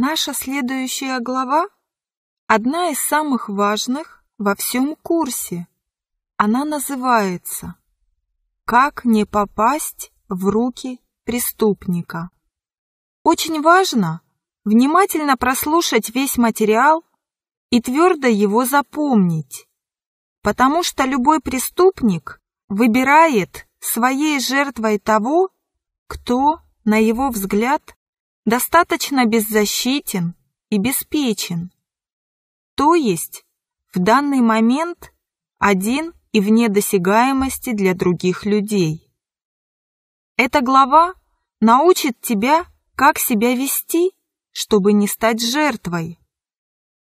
Наша следующая глава – одна из самых важных во всем курсе. Она называется «Как не попасть в руки преступника». Очень важно внимательно прослушать весь материал и твердо его запомнить, потому что любой преступник выбирает своей жертвой того, кто, на его взгляд, достаточно беззащитен и беспечен. То есть в данный момент один и вне досягаемости для других людей. Эта глава научит тебя, как себя вести, чтобы не стать жертвой.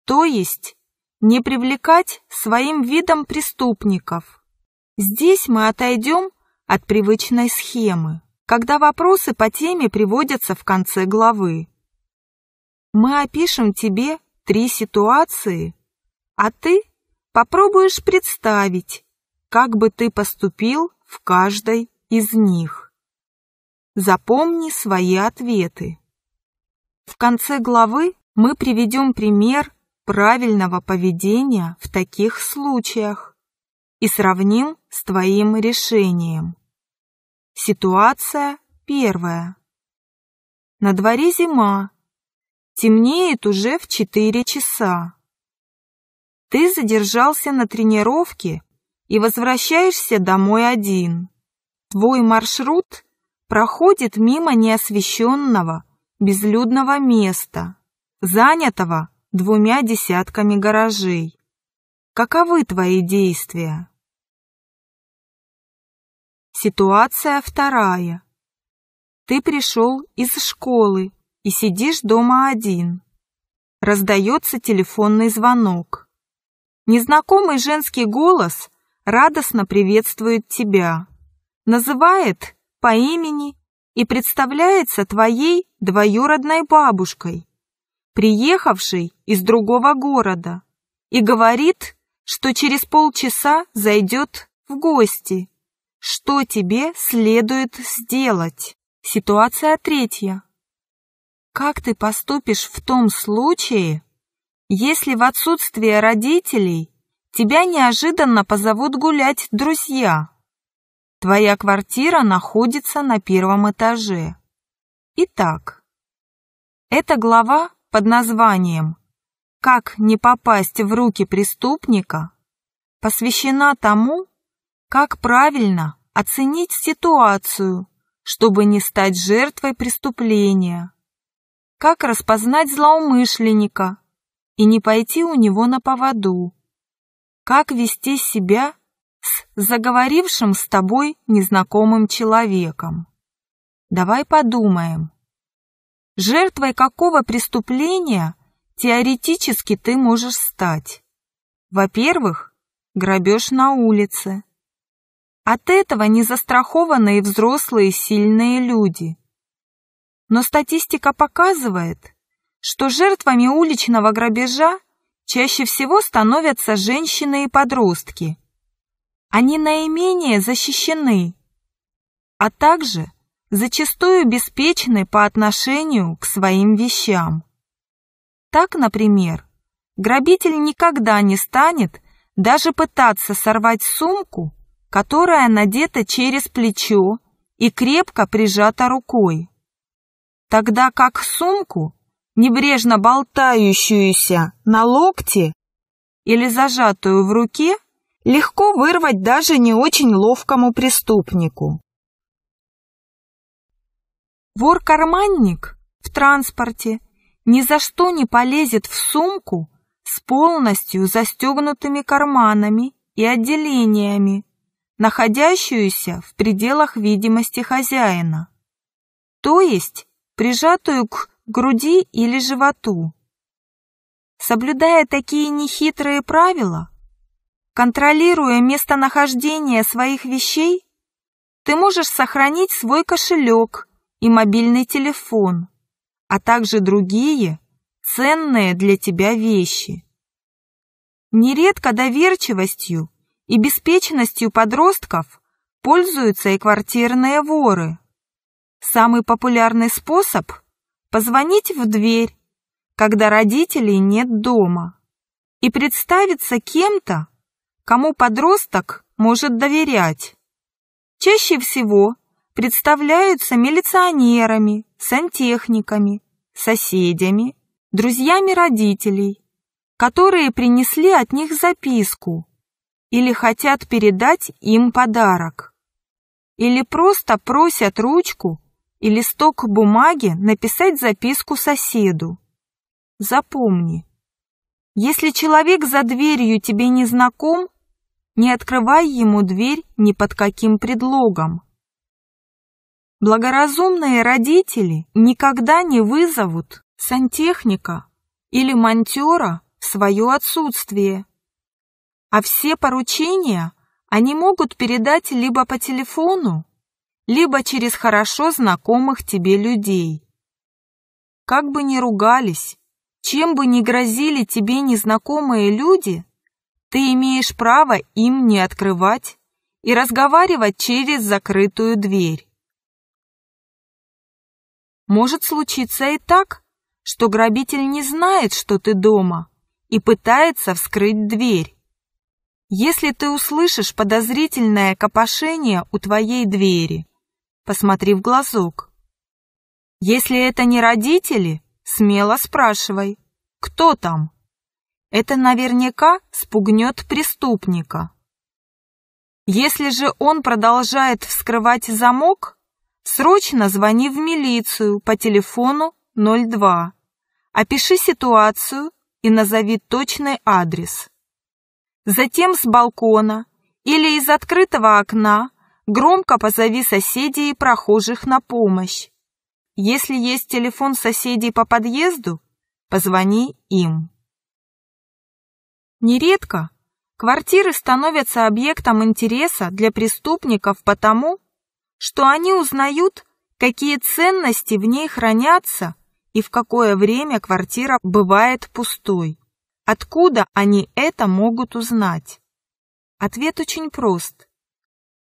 То есть не привлекать своим видом преступников. Здесь мы отойдем от привычной схемы когда вопросы по теме приводятся в конце главы. Мы опишем тебе три ситуации, а ты попробуешь представить, как бы ты поступил в каждой из них. Запомни свои ответы. В конце главы мы приведем пример правильного поведения в таких случаях и сравним с твоим решением. Ситуация первая. На дворе зима. Темнеет уже в четыре часа. Ты задержался на тренировке и возвращаешься домой один. Твой маршрут проходит мимо неосвещенного, безлюдного места, занятого двумя десятками гаражей. Каковы твои действия? Ситуация вторая. Ты пришел из школы и сидишь дома один. Раздается телефонный звонок. Незнакомый женский голос радостно приветствует тебя, называет по имени и представляется твоей двоюродной бабушкой, приехавшей из другого города, и говорит, что через полчаса зайдет в гости. Что тебе следует сделать? Ситуация третья. Как ты поступишь в том случае, если в отсутствие родителей тебя неожиданно позовут гулять друзья? Твоя квартира находится на первом этаже. Итак, эта глава под названием «Как не попасть в руки преступника» посвящена тому, как правильно оценить ситуацию, чтобы не стать жертвой преступления? Как распознать злоумышленника и не пойти у него на поводу? Как вести себя с заговорившим с тобой незнакомым человеком? Давай подумаем. Жертвой какого преступления теоретически ты можешь стать? Во-первых, грабеж на улице. От этого не застрахованы и взрослые сильные люди. Но статистика показывает, что жертвами уличного грабежа чаще всего становятся женщины и подростки. Они наименее защищены, а также зачастую беспечны по отношению к своим вещам. Так, например, грабитель никогда не станет даже пытаться сорвать сумку которая надета через плечо и крепко прижата рукой, тогда как сумку, небрежно болтающуюся на локте или зажатую в руке, легко вырвать даже не очень ловкому преступнику. Вор-карманник в транспорте ни за что не полезет в сумку с полностью застегнутыми карманами и отделениями, находящуюся в пределах видимости хозяина, то есть прижатую к груди или животу. Соблюдая такие нехитрые правила, контролируя местонахождение своих вещей, ты можешь сохранить свой кошелек и мобильный телефон, а также другие ценные для тебя вещи. Нередко доверчивостью и беспечностью подростков пользуются и квартирные воры. Самый популярный способ – позвонить в дверь, когда родителей нет дома, и представиться кем-то, кому подросток может доверять. Чаще всего представляются милиционерами, сантехниками, соседями, друзьями родителей, которые принесли от них записку, или хотят передать им подарок, или просто просят ручку и листок бумаги написать записку соседу. Запомни, если человек за дверью тебе не знаком, не открывай ему дверь ни под каким предлогом. Благоразумные родители никогда не вызовут сантехника или монтера в свое отсутствие. А все поручения они могут передать либо по телефону, либо через хорошо знакомых тебе людей. Как бы ни ругались, чем бы ни грозили тебе незнакомые люди, ты имеешь право им не открывать и разговаривать через закрытую дверь. Может случиться и так, что грабитель не знает, что ты дома, и пытается вскрыть дверь если ты услышишь подозрительное копошение у твоей двери. Посмотри в глазок. Если это не родители, смело спрашивай, кто там? Это наверняка спугнет преступника. Если же он продолжает вскрывать замок, срочно звони в милицию по телефону 02. Опиши ситуацию и назови точный адрес. Затем с балкона или из открытого окна громко позови соседей и прохожих на помощь. Если есть телефон соседей по подъезду, позвони им. Нередко квартиры становятся объектом интереса для преступников потому, что они узнают, какие ценности в ней хранятся и в какое время квартира бывает пустой. Откуда они это могут узнать? Ответ очень прост.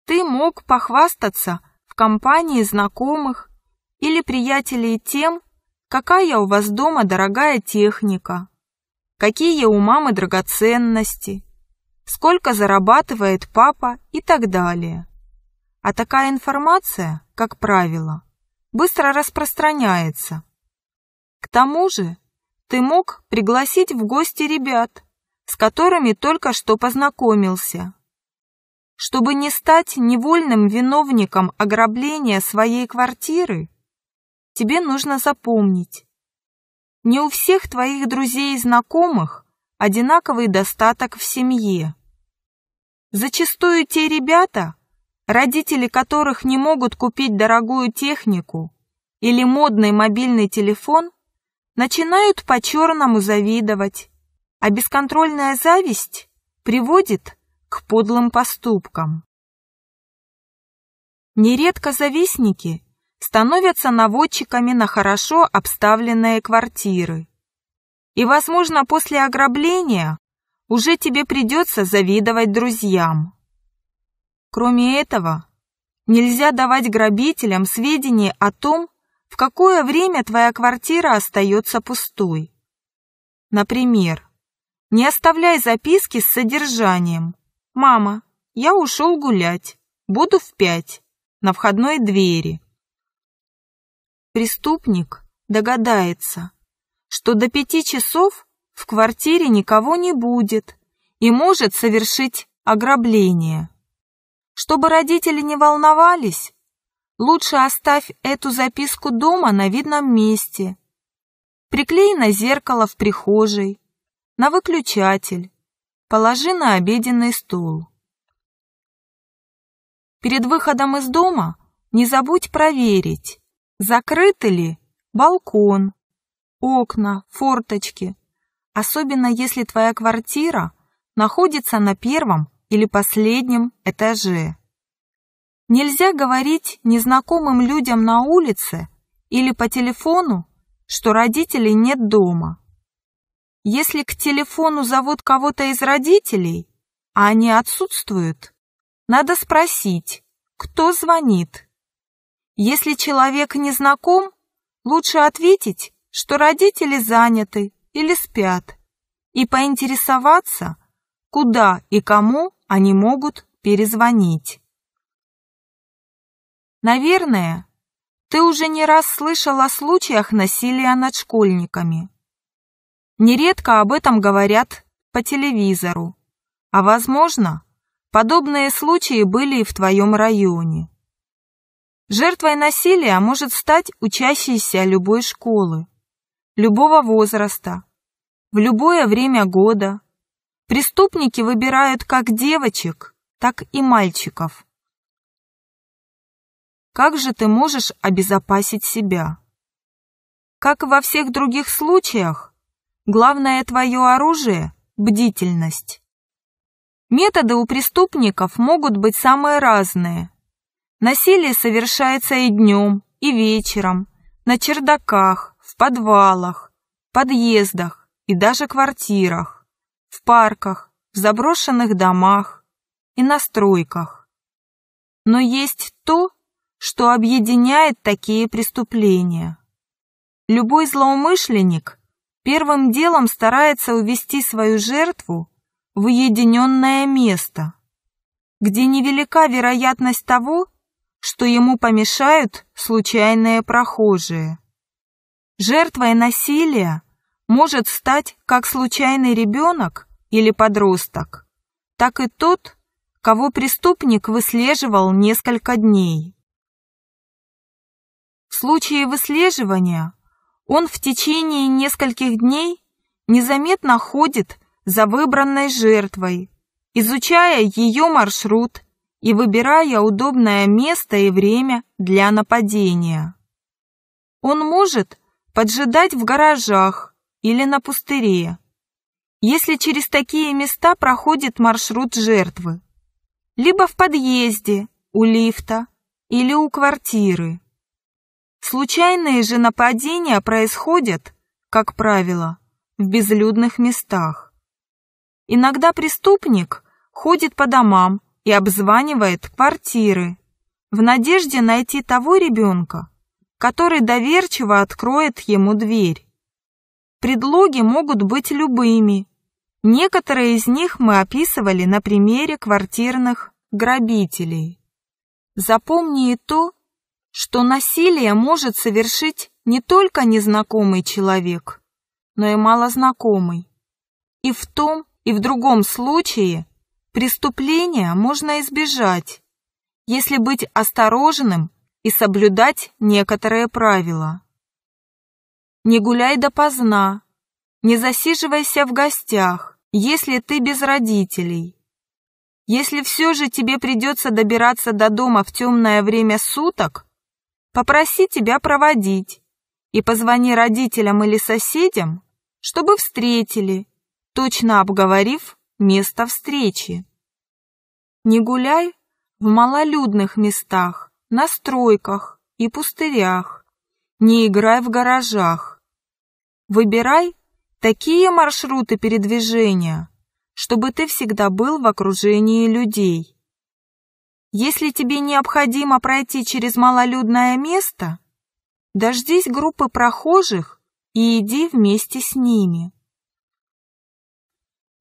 Ты мог похвастаться в компании знакомых или приятелей тем, какая у вас дома дорогая техника, какие у мамы драгоценности, сколько зарабатывает папа и так далее. А такая информация, как правило, быстро распространяется. К тому же ты мог пригласить в гости ребят, с которыми только что познакомился, чтобы не стать невольным виновником ограбления своей квартиры, тебе нужно запомнить. Не у всех твоих друзей и знакомых одинаковый достаток в семье. Зачастую те ребята, родители которых не могут купить дорогую технику или модный мобильный телефон – начинают по-черному завидовать, а бесконтрольная зависть приводит к подлым поступкам. Нередко завистники становятся наводчиками на хорошо обставленные квартиры. И, возможно, после ограбления уже тебе придется завидовать друзьям. Кроме этого, нельзя давать грабителям сведения о том, в какое время твоя квартира остается пустой. Например, не оставляй записки с содержанием. «Мама, я ушел гулять. Буду в пять. На входной двери». Преступник догадается, что до пяти часов в квартире никого не будет и может совершить ограбление. Чтобы родители не волновались, Лучше оставь эту записку дома на видном месте. Приклей на зеркало в прихожей, на выключатель, положи на обеденный стол. Перед выходом из дома не забудь проверить, закрыты ли балкон, окна, форточки, особенно если твоя квартира находится на первом или последнем этаже. Нельзя говорить незнакомым людям на улице или по телефону, что родителей нет дома. Если к телефону зовут кого-то из родителей, а они отсутствуют, надо спросить, кто звонит. Если человек незнаком, лучше ответить, что родители заняты или спят, и поинтересоваться, куда и кому они могут перезвонить. Наверное, ты уже не раз слышал о случаях насилия над школьниками. Нередко об этом говорят по телевизору, а, возможно, подобные случаи были и в твоем районе. Жертвой насилия может стать учащийся любой школы, любого возраста, в любое время года. Преступники выбирают как девочек, так и мальчиков. Как же ты можешь обезопасить себя? Как и во всех других случаях, главное твое оружие – бдительность. Методы у преступников могут быть самые разные. Насилие совершается и днем, и вечером, на чердаках, в подвалах, подъездах и даже квартирах, в парках, в заброшенных домах и на стройках. Но есть то, что объединяет такие преступления. Любой злоумышленник первым делом старается увести свою жертву в уединенное место, где невелика вероятность того, что ему помешают случайные прохожие. Жертвой насилия может стать как случайный ребенок или подросток, так и тот, кого преступник выслеживал несколько дней. В случае выслеживания он в течение нескольких дней незаметно ходит за выбранной жертвой, изучая ее маршрут и выбирая удобное место и время для нападения. Он может поджидать в гаражах или на пустыре, если через такие места проходит маршрут жертвы, либо в подъезде, у лифта или у квартиры. Случайные же нападения происходят, как правило, в безлюдных местах. Иногда преступник ходит по домам и обзванивает квартиры в надежде найти того ребенка, который доверчиво откроет ему дверь. Предлоги могут быть любыми. Некоторые из них мы описывали на примере квартирных грабителей. Запомни и то, что насилие может совершить не только незнакомый человек, но и малознакомый. И в том, и в другом случае преступления можно избежать, если быть осторожным и соблюдать некоторые правила. Не гуляй допоздна, не засиживайся в гостях, если ты без родителей. Если все же тебе придется добираться до дома в темное время суток, попроси тебя проводить и позвони родителям или соседям, чтобы встретили, точно обговорив место встречи. Не гуляй в малолюдных местах, на стройках и пустырях, не играй в гаражах. Выбирай такие маршруты передвижения, чтобы ты всегда был в окружении людей. Если тебе необходимо пройти через малолюдное место, дождись группы прохожих и иди вместе с ними.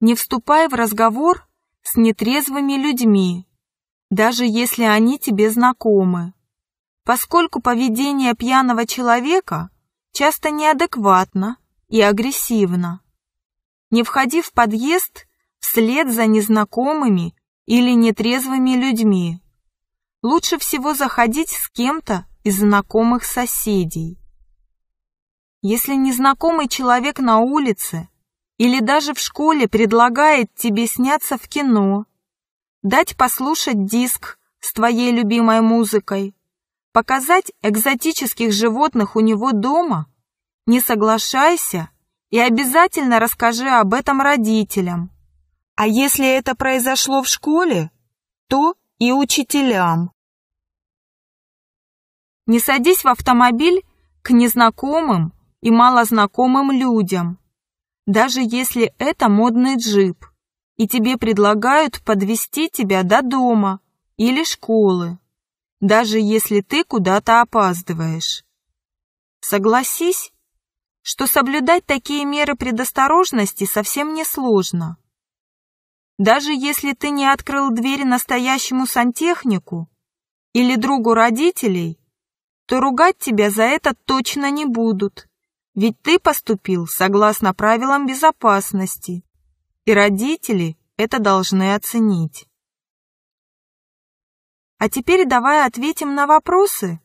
Не вступай в разговор с нетрезвыми людьми, даже если они тебе знакомы, поскольку поведение пьяного человека часто неадекватно и агрессивно. Не входи в подъезд вслед за незнакомыми или нетрезвыми людьми. Лучше всего заходить с кем-то из знакомых соседей. Если незнакомый человек на улице или даже в школе предлагает тебе сняться в кино, дать послушать диск с твоей любимой музыкой, показать экзотических животных у него дома, не соглашайся и обязательно расскажи об этом родителям. А если это произошло в школе, то и учителям. Не садись в автомобиль к незнакомым и малознакомым людям, даже если это модный джип, и тебе предлагают подвести тебя до дома или школы, даже если ты куда-то опаздываешь. Согласись, что соблюдать такие меры предосторожности совсем не сложно. Даже если ты не открыл двери настоящему сантехнику или другу родителей, то ругать тебя за это точно не будут, ведь ты поступил согласно правилам безопасности, и родители это должны оценить. А теперь давай ответим на вопросы,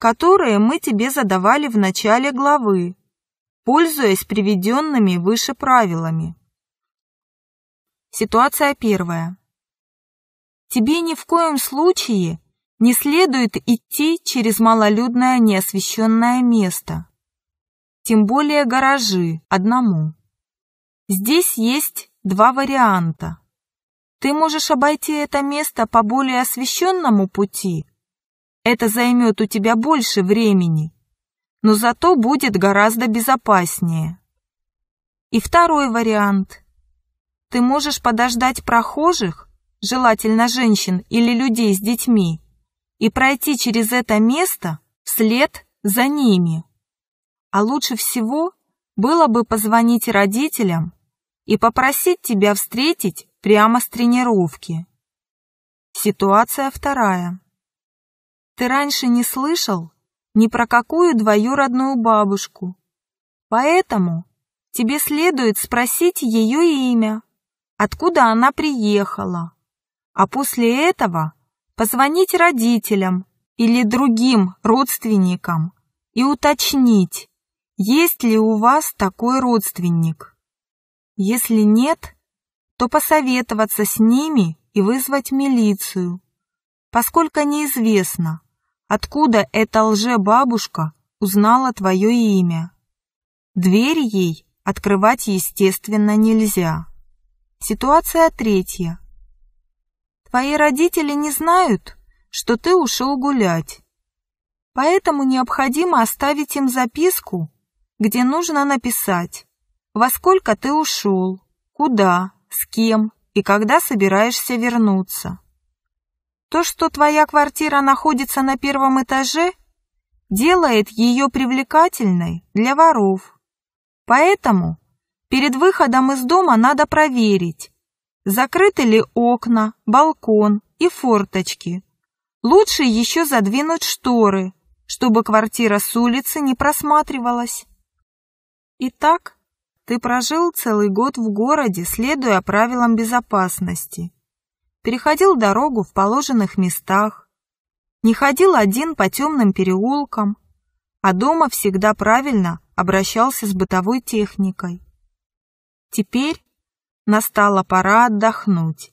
которые мы тебе задавали в начале главы, пользуясь приведенными выше правилами. Ситуация первая. Тебе ни в коем случае не следует идти через малолюдное неосвещенное место, тем более гаражи одному. Здесь есть два варианта. Ты можешь обойти это место по более освещенному пути. Это займет у тебя больше времени, но зато будет гораздо безопаснее. И второй вариант. Ты можешь подождать прохожих, желательно женщин или людей с детьми, и пройти через это место вслед за ними. А лучше всего было бы позвонить родителям и попросить тебя встретить прямо с тренировки. Ситуация вторая. Ты раньше не слышал ни про какую двоюродную бабушку, поэтому тебе следует спросить ее имя откуда она приехала, а после этого позвонить родителям или другим родственникам и уточнить, есть ли у вас такой родственник. Если нет, то посоветоваться с ними и вызвать милицию, поскольку неизвестно, откуда эта лжебабушка узнала твое имя. Дверь ей открывать, естественно, нельзя. Ситуация третья. Твои родители не знают, что ты ушел гулять. Поэтому необходимо оставить им записку, где нужно написать, во сколько ты ушел, куда, с кем и когда собираешься вернуться. То, что твоя квартира находится на первом этаже, делает ее привлекательной для воров. Поэтому Перед выходом из дома надо проверить, закрыты ли окна, балкон и форточки. Лучше еще задвинуть шторы, чтобы квартира с улицы не просматривалась. Итак, ты прожил целый год в городе, следуя правилам безопасности. Переходил дорогу в положенных местах. Не ходил один по темным переулкам. А дома всегда правильно обращался с бытовой техникой. Теперь настала пора отдохнуть.